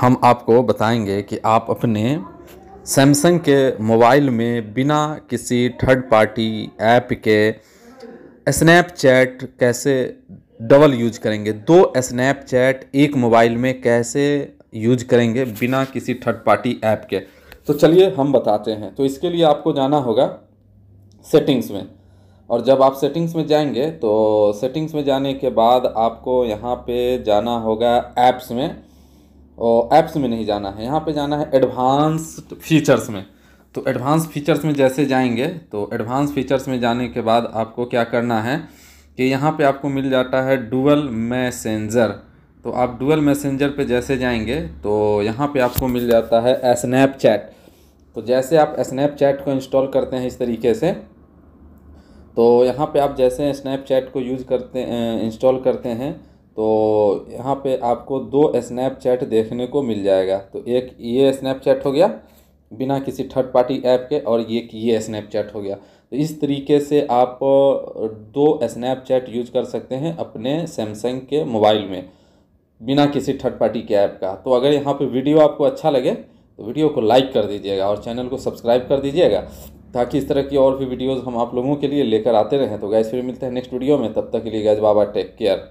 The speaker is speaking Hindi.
हम आपको बताएंगे कि आप अपने सैमसंग के मोबाइल में बिना किसी थर्ड पार्टी ऐप के स्नैपचैट कैसे डबल यूज करेंगे दो स्नैपचैट एक मोबाइल में कैसे यूज करेंगे बिना किसी थर्ड पार्टी ऐप के तो चलिए हम बताते हैं तो इसके लिए आपको जाना होगा सेटिंग्स में और जब आप सेटिंग्स में जाएंगे तो सेटिंग्स में जाने के बाद आपको यहाँ पे जाना होगा ऐप्स में ऐप्स में नहीं जाना है यहाँ पे जाना है एडवांस्ड फीचर्स में तो एडवांस फीचर्स में जैसे जाएंगे तो एडवांस फीचर्स में जाने के बाद आपको क्या करना है कि यहाँ पे आपको मिल जाता है डुअल मैसेंजर तो आप डुअल मैसेंजर पे जैसे जाएंगे तो यहाँ पे आपको मिल जाता है स्नैपचैट तो जैसे आप स्नैपचैट को इंस्टॉल करते हैं इस तरीके से तो यहाँ पर आप जैसे स्नैपचैट को यूज़ करते इंस्टॉल करते हैं तो यहाँ पे आपको दो स्नैपचैट देखने को मिल जाएगा तो एक ये स्नैपचैट हो गया बिना किसी थर्ड पार्टी ऐप के और ये ये स्नैपचैट हो गया तो इस तरीके से आप दो स्नैपचैट यूज कर सकते हैं अपने सैमसंग के मोबाइल में बिना किसी थर्ड पार्टी के ऐप का तो अगर यहाँ पे वीडियो आपको अच्छा लगे तो वीडियो को लाइक कर दीजिएगा और चैनल को सब्सक्राइब कर दीजिएगा ताकि इस तरह की और भी वीडियोज़ हम आप लोगों के लिए लेकर आते रहें तो गैस फिर मिलते हैं नेक्स्ट वीडियो में तब तक के लिए गैस बाबा टेक केयर